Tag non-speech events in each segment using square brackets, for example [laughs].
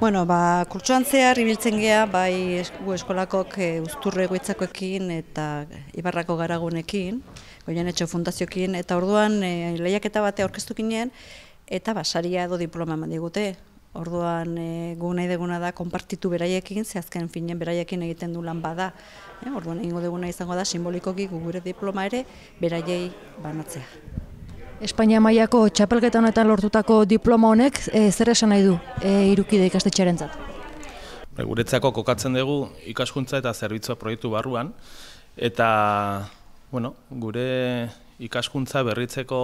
Bueno, ba, kurtsuan zehar ibiltzen geha, bai esku, eskolakok e, eh, usturre eta Ibarrako garagunekin, goian etxe fundaziokin, eta orduan e, eta batea orkestukinen, eta basaria edo diploma eman digute. Orduan e, gu nahi deguna da konpartitu beraiekin, zehazken finen beraiekin egiten du lan bada. E, orduan egingo deguna izango da simbolikoki gure diploma ere beraiei banatzea. Espainia mailako txapelketa honetan lortutako diploma honek e, zer esan nahi du e, irukide ikastetxearen zat? Bai, guretzako kokatzen dugu ikaskuntza eta zerbitzua proiektu barruan, eta bueno, gure ikaskuntza berritzeko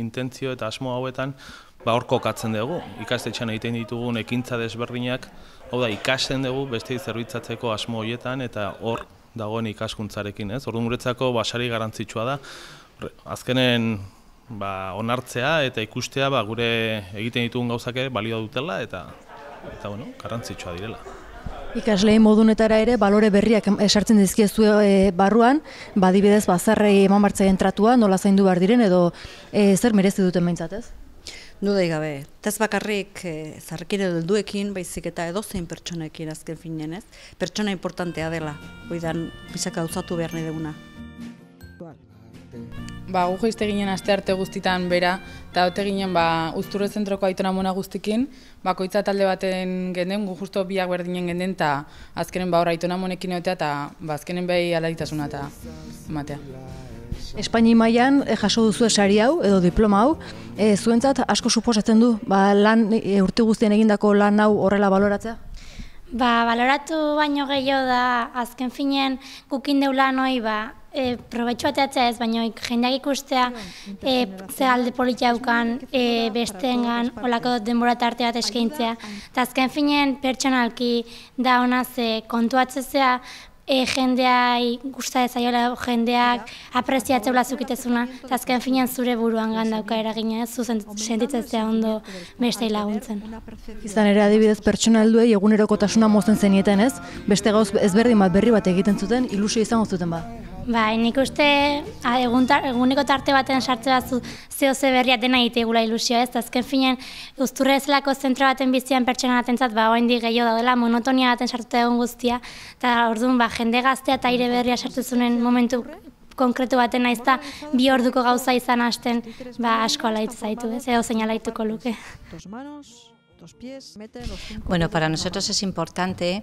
intentzio eta asmo hauetan ba hor kokatzen dugu. Ikastetxean egiten ditugun ekintza desberdinak, hau da ikasten dugu beste zerbitzatzeko asmo hoietan eta hor dagoen ikaskuntzarekin, ez? Orduan guretzako basari garrantzitsua da. Azkenen ba, onartzea eta ikustea ba, gure egiten ditugun gauzak ere balio dutela eta eta bueno, garrantzitsua direla. Ikasle modunetara ere balore berriak esartzen dizkiezu e, barruan, badibidez ba, bazarrei eman entratua, nola zaindu behar diren edo eh, zer merezi duten behintzat ez? Du da ez bakarrik e, eh, zarkire baizik eta edozein pertsonek pertsonekin azken finen ez? Pertsona importantea dela, oidan bizak hau behar nahi deguna ba, gu joizte ginen aste arte guztitan bera, eta hote ginen ba, usturre zentroko aitona mona guztikin, ba, koitza talde baten genden, gu justo biak berdinen genden, eta azkenen ba, aitona monekin egotea, eta ba, azkenen behi alaitasuna eta matea. Espaini mailan eh, jaso duzu esari hau edo diploma hau, eh, zuentzat asko suposatzen du ba, lan, e, urte guztien egindako lan hau horrela baloratzea? Ba, baloratu baino gehiago da, azken finean, gukin deula noi, ba, e, probetxu ez, baino jendeak ikustea, e, ze alde politiaukan, e, bestengan, olako denbora tarte bat eskaintzea. azken finean, pertsonalki da ona ze kontuatzezea, e, jendeai gusta ez jendeak apreziatzen zeula zukitezuna eta azken finean zure buruan gan dauka eragina ez zu sentitzen ondo beste laguntzen izan ere adibidez pertsona helduei egunerokotasuna mozten zenietan ez beste gauz ezberdin bat berri bat egiten zuten ilusio izango zuten ba Bai, nik uste eguneko tarte baten sartze bat zeo ze dena egitegula ilusio ez, azken finen usturre zentro baten bizian pertsona batentzat ba, oen gehiago daudela monotonia baten sartuta egon guztia, eta orduan ba, jende gaztea eta aire berria sartu zunen momentu konkretu baten naiz eta bi orduko gauza izan hasten ba, asko alaitu zaitu, ez, edo luke. Bueno, para nosotros es importante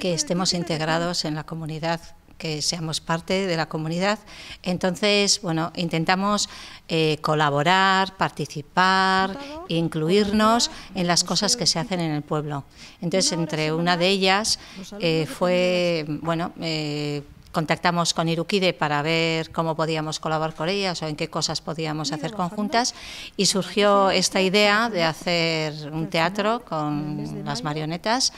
que estemos integrados en la comunidad que seamos parte de la comunidad. Entonces, bueno, intentamos eh, colaborar, participar, incluirnos en las cosas que se hacen en el pueblo. Entonces, entre una de ellas eh, fue, bueno, eh, contactamos con Irukide para ver cómo podíamos colaborar con ellas o en qué cosas podíamos hacer conjuntas y surgió esta idea de hacer un teatro con las marionetas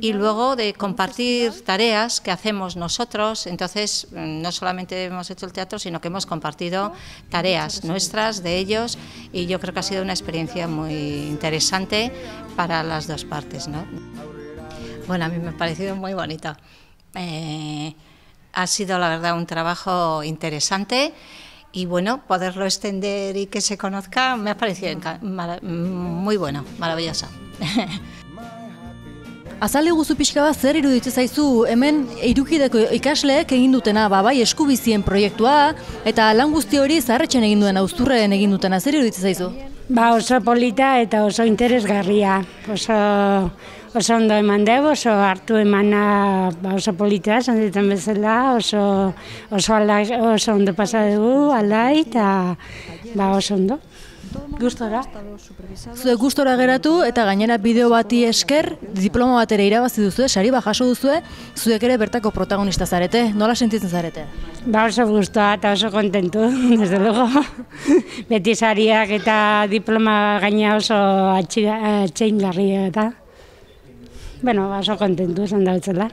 y luego de compartir tareas que hacemos nosotros. Entonces, mm, no solamente hemos hecho el teatro, sino que hemos compartido tareas nuestras, de ellos, y yo creo que ha sido una experiencia muy interesante para las dos partes. Bueno, a mí me ha parecido muy bonita. Eh, ha sido la verdad un trabajo interesante y bueno, poderlo extender y que se conozca me ha parecido muy bueno, maravilloso. [laughs] Azale guzu pixka bat zer iruditze zaizu hemen irukideko ikasleek egin dutena babai eskubizien proiektua eta lan guzti hori zarretxen egin duen auzturreen egin dutena zer iruditze zaizu? Ba, oso polita eta oso interesgarria. Oso, oso ondo eman dugu, oso hartu emana ba, oso polita, zantzitzen bezala, oso, oso, oso ondo pasa dugu, alai, eta ba, oso ondo. Gustora? Zue gustora geratu eta gainera bideo bati esker diploma bat ere irabazi duzu, sari jaso duzue, zuek ere bertako protagonista zarete, nola sentitzen zarete? Ba oso gustoa eta oso kontentu, [laughs] desde luego. [laughs] Beti sariak eta diploma gaina oso atxein eta. Bueno, ba, oso kontentu esan da betzela.